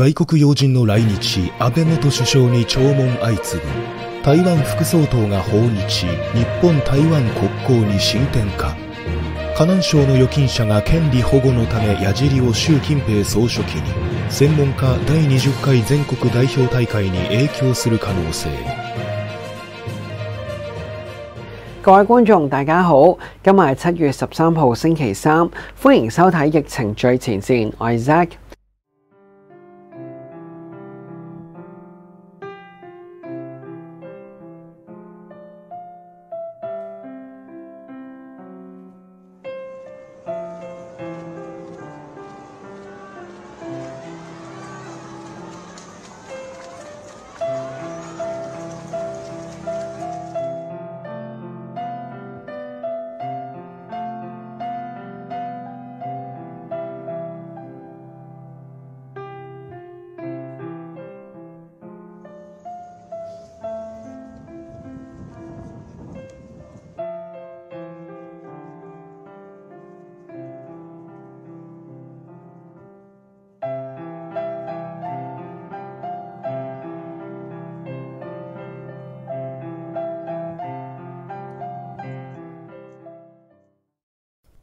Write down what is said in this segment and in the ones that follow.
外国要人の来日安倍元首相に弔問相次ぐ台湾副総統が訪日日本台湾国交に進展か河南省の預金者が権利保護のため矢尻を習近平総書記に専門家第20回全国代表大会に影響する可能性各位觀眾大家好，今日七月十三日、星期三，歡迎收睇疫情最前線，我係 z a c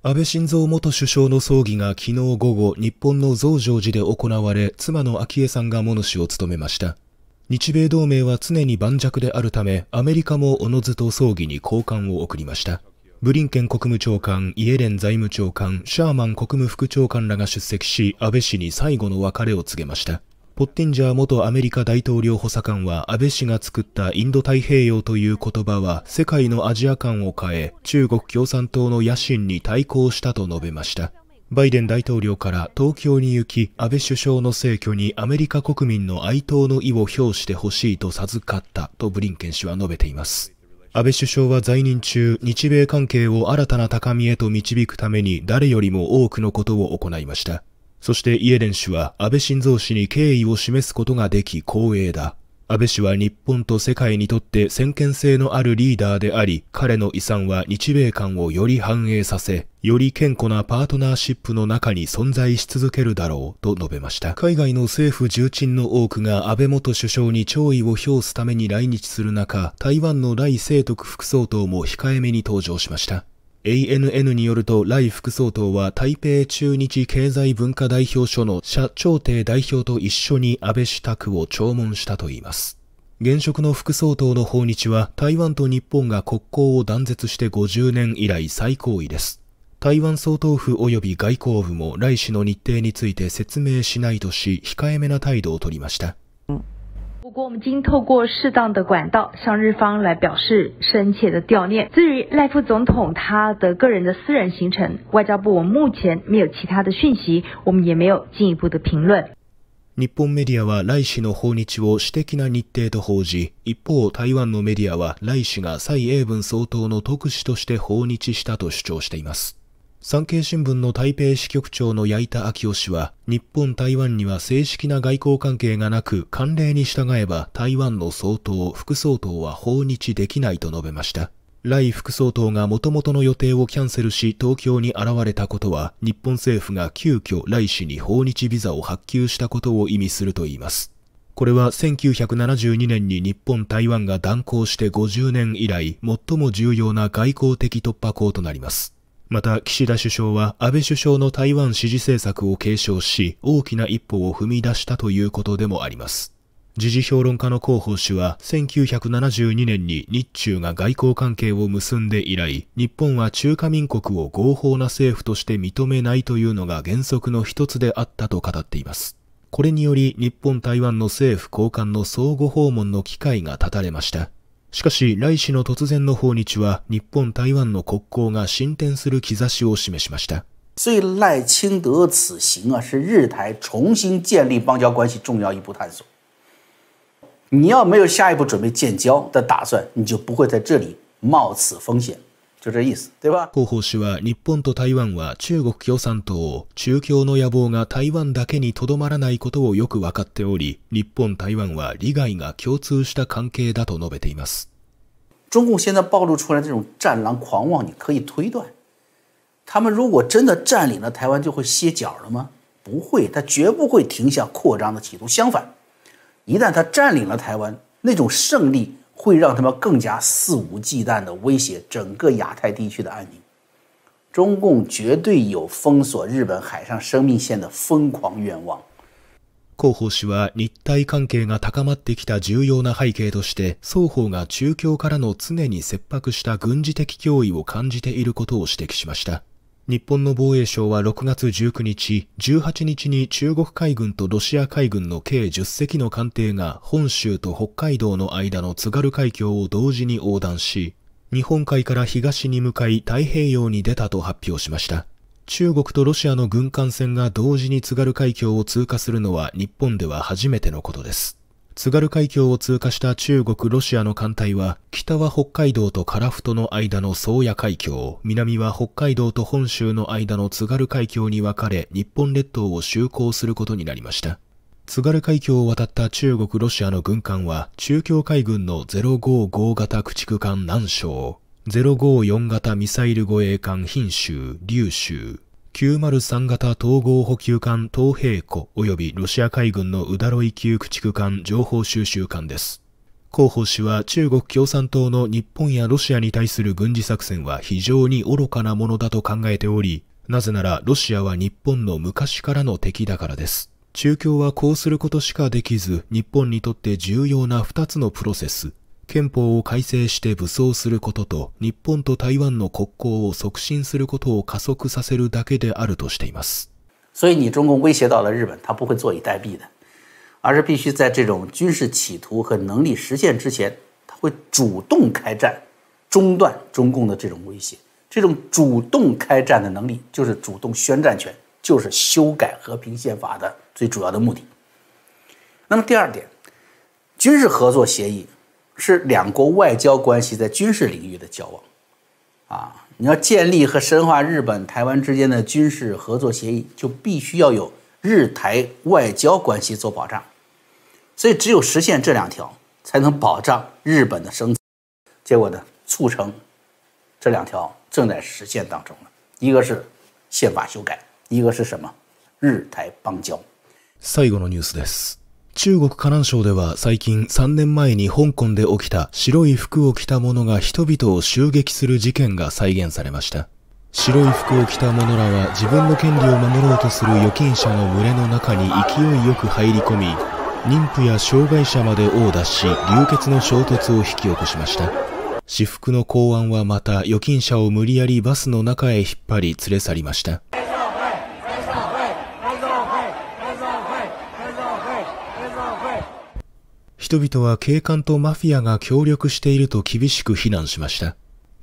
安倍晋三元首相の葬儀が昨日午後日本の増上寺で行われ妻の昭恵さんが物主を務めました日米同盟は常に盤石であるためアメリカもおのずと葬儀に交換を送りましたブリンケン国務長官、イエレン財務長官、シャーマン国務副長官らが出席し、安倍氏に最後の別れを告げました。ポッティンジャー元アメリカ大統領補佐官は安倍氏が作ったインド太平洋という言葉は世界のアジア観を変え中国共産党の野心に対抗したと述べました。バイデン大統領から東京に行き安倍首相の逝去にアメリカ国民の哀悼の意を表してほしいと授かったとブリンケン氏は述べています。安倍首相は在任中、日米関係を新たな高みへと導くために誰よりも多くのことを行いました。そしてイエレン氏は安倍晋三氏に敬意を示すことができ光栄だ。安倍氏は日本と世界にとって先見性のあるリーダーであり、彼の遺産は日米間をより繁栄させ、より健康なパートナーシップの中に存在し続けるだろうと述べました。海外の政府重鎮の多くが安倍元首相に弔意を表すために来日する中、台湾の来清徳副総統も控えめに登場しました。ANN によると、来副総統は台北中日経済文化代表所の社長廷代表と一緒に安倍氏宅を弔問したといいます。現職の副総統の訪日は台湾と日本が国交を断絶して50年以来最高位です。台湾総統府及び外交部も来氏の日程について説明しないとし、控えめな態度をとりました。不过，我们经透过适当的管道向日方来表示深切的悼念。至于赖副总统他的个人的私人行程，外交部我们目前没有其他的讯息，我们也没有进一步的评论。日本メディアは、来氏の訪日を私的な日程と報じ。一方、台湾のメディアは、来氏が蔡英文総統の特使として訪日したと主張しています。産経新聞の台北支局長の矢板昭夫氏は、日本、台湾には正式な外交関係がなく、慣例に従えば台湾の総統、副総統は訪日できないと述べました。来副総統が元々の予定をキャンセルし東京に現れたことは日本政府が急遽来氏に訪日ビザを発給したことを意味するといいます。これは1972年に日本台湾が断交して50年以来最も重要な外交的突破口となります。また岸田首相は安倍首相の台湾支持政策を継承し大きな一歩を踏み出したということでもあります時事評論家の広報氏は1972年に日中が外交関係を結んで以来日本は中華民国を合法な政府として認めないというのが原則の一つであったと語っていますこれにより日本台湾の政府高官の相互訪問の機会が絶たれました所以赖清德此行啊，是日台重新建立邦交关系重要一步探索。你要没有下一步准备建交的打算，你就不会在这里冒此风险。对吧？広報氏は日本と台湾は中国共産党、を中共の野望が台湾だけにとどまらないことをよく分かっており、日本、台湾は利害が共通した関係だと述べています。中共现在暴露出来这种战狼狂妄，你可以推断，他们如果真的占领了台湾，就会歇脚了吗？不会，他绝不会停下扩张的企图。相反，一旦他占领了台湾，那种胜利会让他们更加肆无忌惮地威胁整个亚太地区的安宁。中共绝对有封锁日本海上生命线的疯狂愿望。国方指，日台关系が高まってきた重要な背景として、双方が中京からの常に迫迫した軍事的脅威を感じていることを指摘しました。日本の防衛省は6月19日、18日に中国海軍とロシア海軍の計10隻の艦艇が本州と北海道の間の津軽海峡を同時に横断し、日本海から東に向かい太平洋に出たと発表しました。中国とロシアの軍艦船が同時に津軽海峡を通過するのは日本では初めてのことです。津軽海峡を通過した中国、ロシアの艦隊は、北は北海道と樺太の間の宗谷海峡、南は北海道と本州の間の津軽海峡に分かれ、日本列島を就航することになりました。津軽海峡を渡った中国、ロシアの軍艦は、中共海軍の055型駆逐艦南昌、054型ミサイル護衛艦品州、龍州、903型統合補給艦東平湖及びロシア海軍のうだろい級駆逐艦情報収集艦です。広報氏は中国共産党の日本やロシアに対する軍事作戦は非常に愚かなものだと考えており、なぜならロシアは日本の昔からの敵だからです。中共はこうすることしかできず、日本にとって重要な2つのプロセス、憲法を改正して武装することと、日本と台湾の国交を促進することを加速させるだけであるとしています。所以你中共威胁到了日本，他不会坐以待毙的，而是必须在这种军事企图和能力实现之前，他会主动开战，中断中共的这种威胁。这种主动开战的能力，就是主动宣战权，就是修改和平宪法的最主要的目的。那么第二点，军事合作协议。是两国外交关系在军事领域的交往，啊，你要建立和深化日本台湾之间的军事合作协议，就必须要有日台外交关系做保障。所以，只有实现这两条，才能保障日本的生。结果呢，促成这两条正在实现当中了。一个是宪法修改，一个是什么？日台邦交。最后のニュースです。中国河南省では最近3年前に香港で起きた白い服を着た者が人々を襲撃する事件が再現されました。白い服を着た者らは自分の権利を守ろうとする預金者の群れの中に勢いよく入り込み、妊婦や障害者まで殴打し、流血の衝突を引き起こしました。私服の公安はまた預金者を無理やりバスの中へ引っ張り連れ去りました。人々は警官とマフィアが協力していると厳しく非難しました。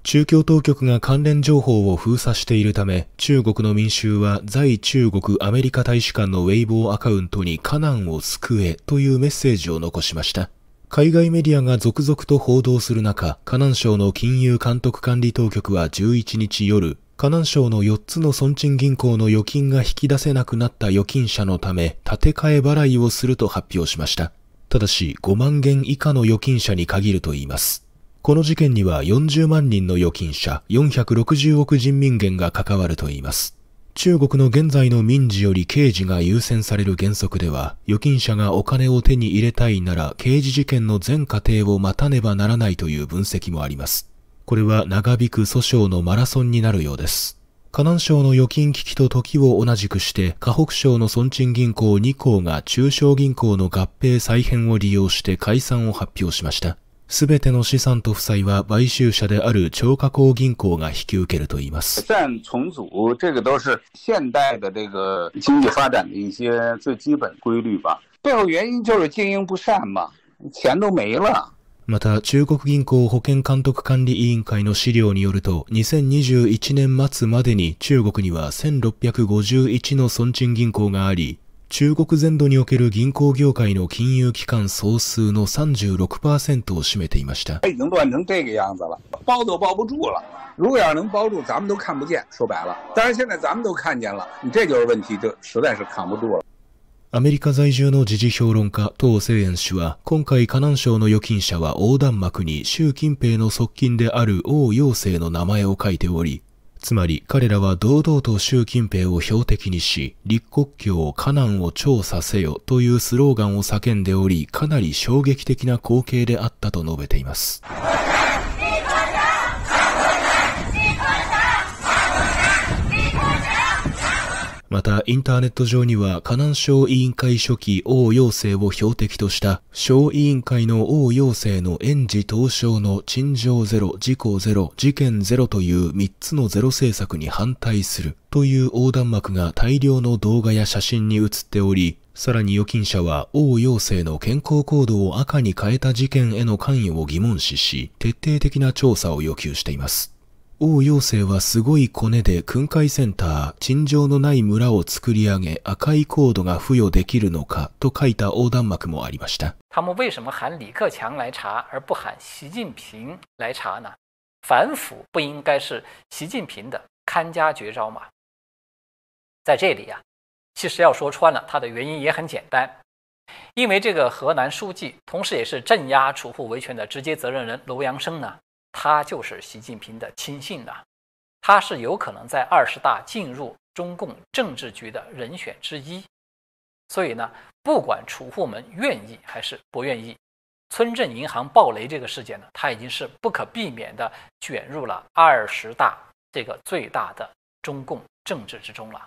中共当局が関連情報を封鎖しているため、中国の民衆は在中国アメリカ大使館のウェイボーアカウントにカナンを救えというメッセージを残しました。海外メディアが続々と報道する中、河南省の金融監督管理当局は11日夜、河南省の4つの村鎮銀行の預金が引き出せなくなった預金者のため、建て替え払いをすると発表しました。ただし5万元以下の預金者に限ると言います。この事件には40万人の預金者460億人民元が関わると言います。中国の現在の民事より刑事が優先される原則では、預金者がお金を手に入れたいなら刑事事件の全過程を待たねばならないという分析もあります。これは長引く訴訟のマラソンになるようです。河南省の預金危機と時を同じくして、河北省の村鎮銀行2行が中小銀行の合併再編を利用して解散を発表しました。すべての資産と負債は買収者である超加口銀行が引き受けるといいます。重組、这个都是现代的这个经济发展的一些最基本规律吧。背后原因就是经营不善嘛，钱都没了。また、中国銀行保険監督管理委員会の資料によると、2021年末までに中国には1651の村賃銀行があり、中国全土における銀行業界の金融機関総数の36%を占めていました。アメリカ在住の時事評論家、唐清炎氏は、今回河南省の預金者は横断幕に習近平の側近である王陽生の名前を書いており、つまり彼らは堂々と習近平を標的にし、立国教河南を調査せよというスローガンを叫んでおり、かなり衝撃的な光景であったと述べています。また、インターネット上には、河南省委員会初期王陽生を標的とした、省委員会の王陽生の園児当初の陳情ゼロ、事故ゼロ、事件ゼロという3つのゼロ政策に反対するという横断幕が大量の動画や写真に写っており、さらに預金者は王陽生の健康行動を赤に変えた事件への関与を疑問視し、徹底的な調査を要求しています。他们为什么喊李克强来查，而不喊习近平来查呢？反腐不应该是习近平的看家绝招吗？在这里呀，其实要说穿了，它的原因也很简单，因为这个河南书记，同时也是镇压储户维权的直接责任人楼阳生呢。他就是习近平的亲信呢，他是有可能在二十大进入中共政治局的人选之一，所以呢，不管储户们愿意还是不愿意，村镇银行暴雷这个事件呢，他已经是不可避免的卷入了二十大这个最大的中共政治之中了。